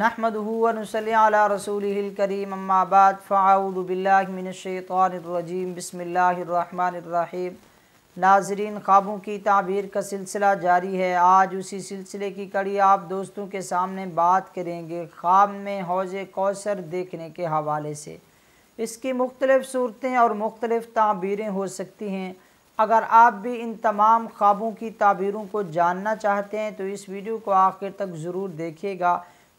بسم अम्माबाद الرحمن الرحيم नाजरीन ख्वाबों की ताबीर का सिलसिला जारी है आज उसी सिलसिले की कड़ी आप दोस्तों के सामने बात करेंगे ख्वाब में हौज कौसर देखने के हवाले से इसकी मुख्तलिफ़ सूरतें और मुख्तलिफ़ ताबीरें हो सकती हैं अगर आप भी इन तमाम ख्वाबों की ताबीरों को जानना चाहते हैं तो इस वीडियो को आखिर तक ज़रूर देखिएगा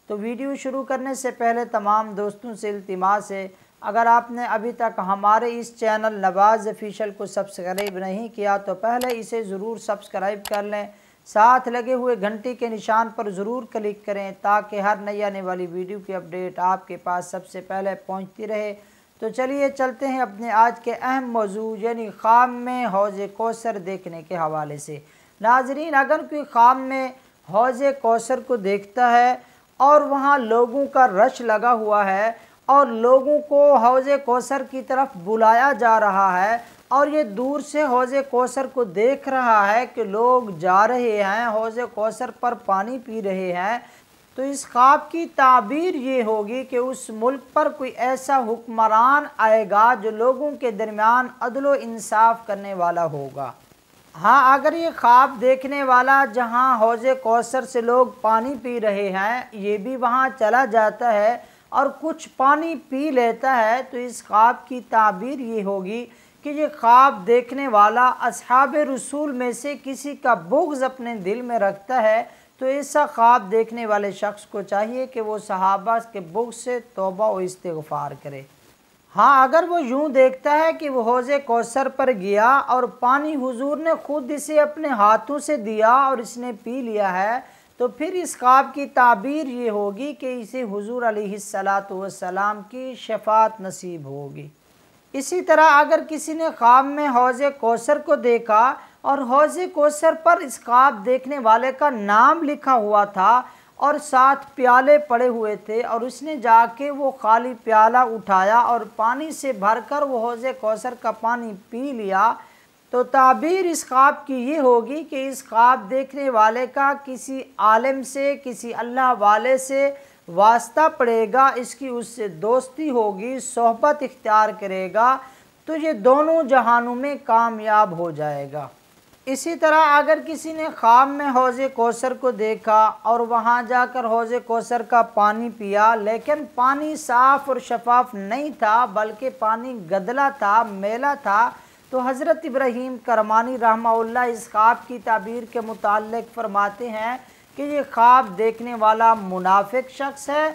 तो वीडियो शुरू करने से पहले तमाम दोस्तों से इल्तमास है अगर आपने अभी तक हमारे इस चैनल नवाज़ ऑफिशल को सब्सक्राइब नहीं किया तो पहले इसे ज़रूर सब्सक्राइब कर लें साथ लगे हुए घंटी के निशान पर ज़रूर क्लिक करें ताकि हर नई आने वाली वीडियो की अपडेट आपके पास सबसे पहले पहुंचती रहे तो चलिए चलते हैं अपने आज के अहम मौजू यानी ख़ाम में हौज़ कोसर देखने के हवाले से नाजरीन अगर कोई ख़ाम में हौज़ कोसर को देखता है और वहाँ लोगों का रश लगा हुआ है और लोगों को हौज़ कोसर की तरफ बुलाया जा रहा है और ये दूर से हौज़ कोसर को देख रहा है कि लोग जा रहे हैं हौज़ कोसर पर पानी पी रहे हैं तो इस ख्वाब की ताबीर ये होगी कि उस मुल्क पर कोई ऐसा हुक्मरान आएगा जो लोगों के दरमियान अदलो इंसाफ करने वाला होगा हाँ अगर ये ख्वाब देखने वाला जहाँ हौज कौसर से लोग पानी पी रहे हैं ये भी वहाँ चला जाता है और कुछ पानी पी लेता है तो इस ख्वाब की ताबीर ये होगी कि ये ख्वाब देखने वाला असहाब रसूल में से किसी का बुग्ज़ अपने दिल में रखता है तो ऐसा ख्वाब देखने वाले शख्स को चाहिए कि वो सहाबा के बुग से तोबा व इस्तफ़ार करे हाँ अगर वो यूँ देखता है कि वह हौज कौसर पर गया और पानी हुजूर ने खुद इसे अपने हाथों से दिया और इसने पी लिया है तो फिर इस ख्वाब की ताबीर ये होगी कि इसे हजूर सलात वसलाम की शफात नसीब होगी इसी तरह अगर किसी ने ख्वाब में हौज कौसर को देखा और हौज कौसर पर इस ख्वाब देखने वाले का नाम लिखा हुआ था और साथ प्याले पड़े हुए थे और उसने जाके वो खाली प्याला उठाया और पानी से भरकर वो हौज कौसर का पानी पी लिया तो ताबीर इस ख्वाब की ये होगी कि इस ख्वाब देखने वाले का किसी आलम से किसी अल्लाह वाले से वास्ता पड़ेगा इसकी उससे दोस्ती होगी सोहबत इख्तियार करेगा तो ये दोनों जहानों में कामयाब हो जाएगा इसी तरह अगर किसी ने ख्वाब में हौज़ कोसर को देखा और वहाँ जाकर हौज़ कोसर का पानी पिया लेकिन पानी साफ़ और शफाफ नहीं था बल्कि पानी गदला था मेला था तो हज़रत इब्राहीम करमानी रहमा इस ख्वाब की ताबीर के मुतल फरमाते हैं कि ये ख्वाब देखने वाला मुनाफिक शख्स है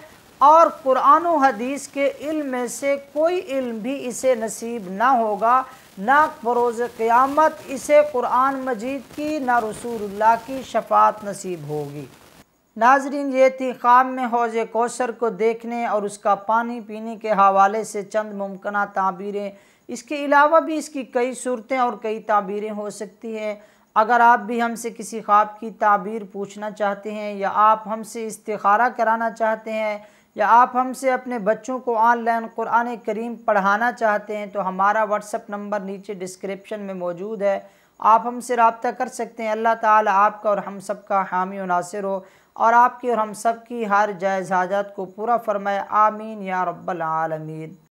और कुरान हदीस के इल्म में से कोई इल्म भी इसे नसीब ना होगा ना बरोज़ क़यामत इसे कुरान मजीद की ना रसूलुल्लाह की शफात नसीब होगी नाजरीन ये थी ख़्वाब में हौज कौशर को देखने और उसका पानी पीने के हवाले से चंद मुमकिन ताबीरें इसके अलावा भी इसकी कई सूरतें और कई ताबीरें हो सकती हैं अगर आप भी हमसे किसी ख्वाब की ताबीर पूछना चाहते हैं या आप हमसे इस्तारा कराना चाहते हैं या आप हमसे अपने बच्चों को ऑनलाइन कुरान करीम पढ़ाना चाहते हैं तो हमारा व्हाट्सअप नंबर नीचे डिस्क्रिप्शन में मौजूद है आप हमसे रबता कर सकते हैं अल्लाह ताला आपका और हम सब का हामी नासिर हो और आपकी और हम सब की हर जायजाजात को पूरा फरमाए आमीन या रब्बल आलमीन